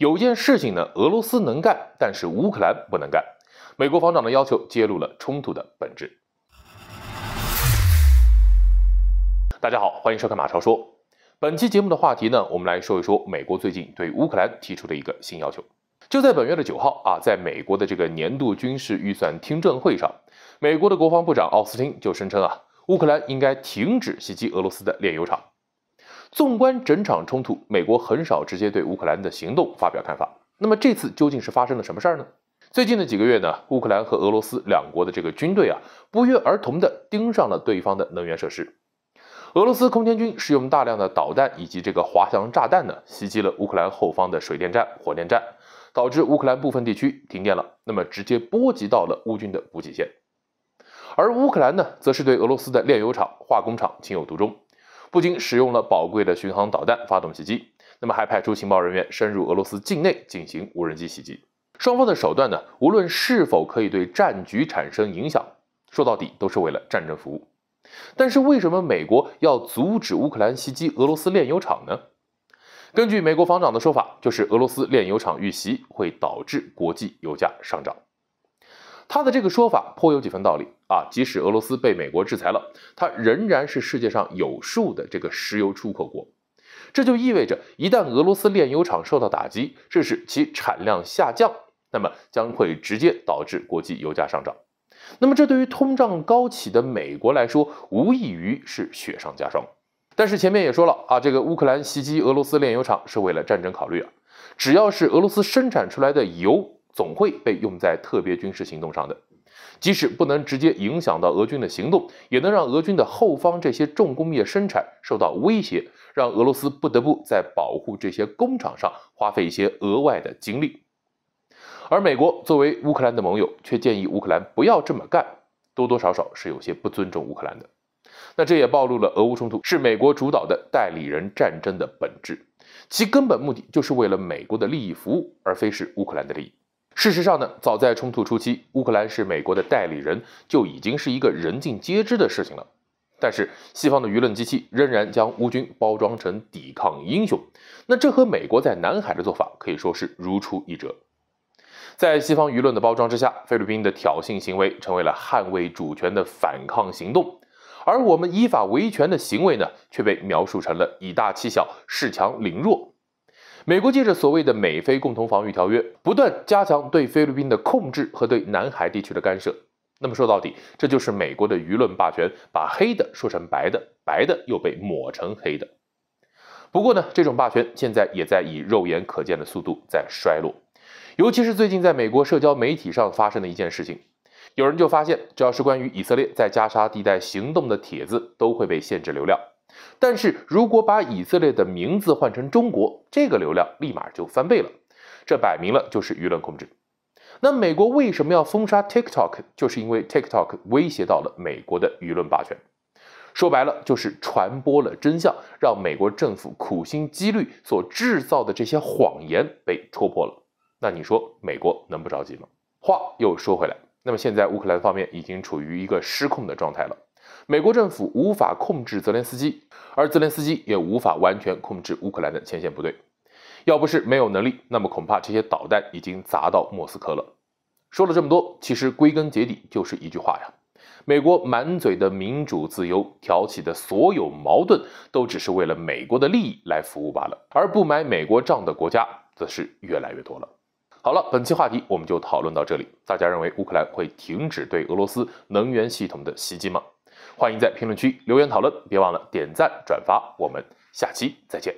有件事情呢，俄罗斯能干，但是乌克兰不能干。美国防长的要求揭露了冲突的本质。大家好，欢迎收看马超说。本期节目的话题呢，我们来说一说美国最近对乌克兰提出的一个新要求。就在本月的九号啊，在美国的这个年度军事预算听证会上，美国的国防部长奥斯汀就声称啊，乌克兰应该停止袭击俄罗斯的炼油厂。纵观整场冲突，美国很少直接对乌克兰的行动发表看法。那么这次究竟是发生了什么事儿呢？最近的几个月呢，乌克兰和俄罗斯两国的这个军队啊，不约而同地盯上了对方的能源设施。俄罗斯空天军使用大量的导弹以及这个滑翔炸弹呢，袭击了乌克兰后方的水电站、火电站，导致乌克兰部分地区停电了。那么直接波及到了乌军的补给线。而乌克兰呢，则是对俄罗斯的炼油厂、化工厂情有独钟。不仅使用了宝贵的巡航导弹发动袭击，那么还派出情报人员深入俄罗斯境内进行无人机袭击。双方的手段呢，无论是否可以对战局产生影响，说到底都是为了战争服务。但是为什么美国要阻止乌克兰袭击俄罗斯炼油厂呢？根据美国防长的说法，就是俄罗斯炼油厂遇袭会导致国际油价上涨。他的这个说法颇有几分道理。啊，即使俄罗斯被美国制裁了，它仍然是世界上有数的这个石油出口国。这就意味着，一旦俄罗斯炼油厂受到打击，致使其产量下降，那么将会直接导致国际油价上涨。那么，这对于通胀高企的美国来说，无异于是雪上加霜。但是前面也说了啊，这个乌克兰袭击俄罗斯炼油厂是为了战争考虑啊。只要是俄罗斯生产出来的油，总会被用在特别军事行动上的。即使不能直接影响到俄军的行动，也能让俄军的后方这些重工业生产受到威胁，让俄罗斯不得不在保护这些工厂上花费一些额外的精力。而美国作为乌克兰的盟友，却建议乌克兰不要这么干，多多少少是有些不尊重乌克兰的。那这也暴露了俄乌冲突是美国主导的代理人战争的本质，其根本目的就是为了美国的利益服务，而非是乌克兰的利益。事实上呢，早在冲突初期，乌克兰是美国的代理人就已经是一个人尽皆知的事情了。但是西方的舆论机器仍然将乌军包装成抵抗英雄，那这和美国在南海的做法可以说是如出一辙。在西方舆论的包装之下，菲律宾的挑衅行为成为了捍卫主权的反抗行动，而我们依法维权的行为呢，却被描述成了以大欺小、恃强凌弱。美国借着所谓的美菲共同防御条约，不断加强对菲律宾的控制和对南海地区的干涉。那么说到底，这就是美国的舆论霸权，把黑的说成白的，白的又被抹成黑的。不过呢，这种霸权现在也在以肉眼可见的速度在衰落。尤其是最近在美国社交媒体上发生的一件事情，有人就发现，只要是关于以色列在加沙地带行动的帖子，都会被限制流量。但是如果把以色列的名字换成中国，这个流量立马就翻倍了。这摆明了就是舆论控制。那美国为什么要封杀 TikTok？就是因为 TikTok 威胁到了美国的舆论霸权。说白了就是传播了真相，让美国政府苦心积虑所制造的这些谎言被戳破了。那你说美国能不着急吗？话又说回来，那么现在乌克兰方面已经处于一个失控的状态了。美国政府无法控制泽连斯基，而泽连斯基也无法完全控制乌克兰的前线部队。要不是没有能力，那么恐怕这些导弹已经砸到莫斯科了。说了这么多，其实归根结底就是一句话呀：美国满嘴的民主自由挑起的所有矛盾，都只是为了美国的利益来服务罢了。而不买美国账的国家，则是越来越多了。好了，本期话题我们就讨论到这里。大家认为乌克兰会停止对俄罗斯能源系统的袭击吗？欢迎在评论区留言讨论，别忘了点赞转发，我们下期再见。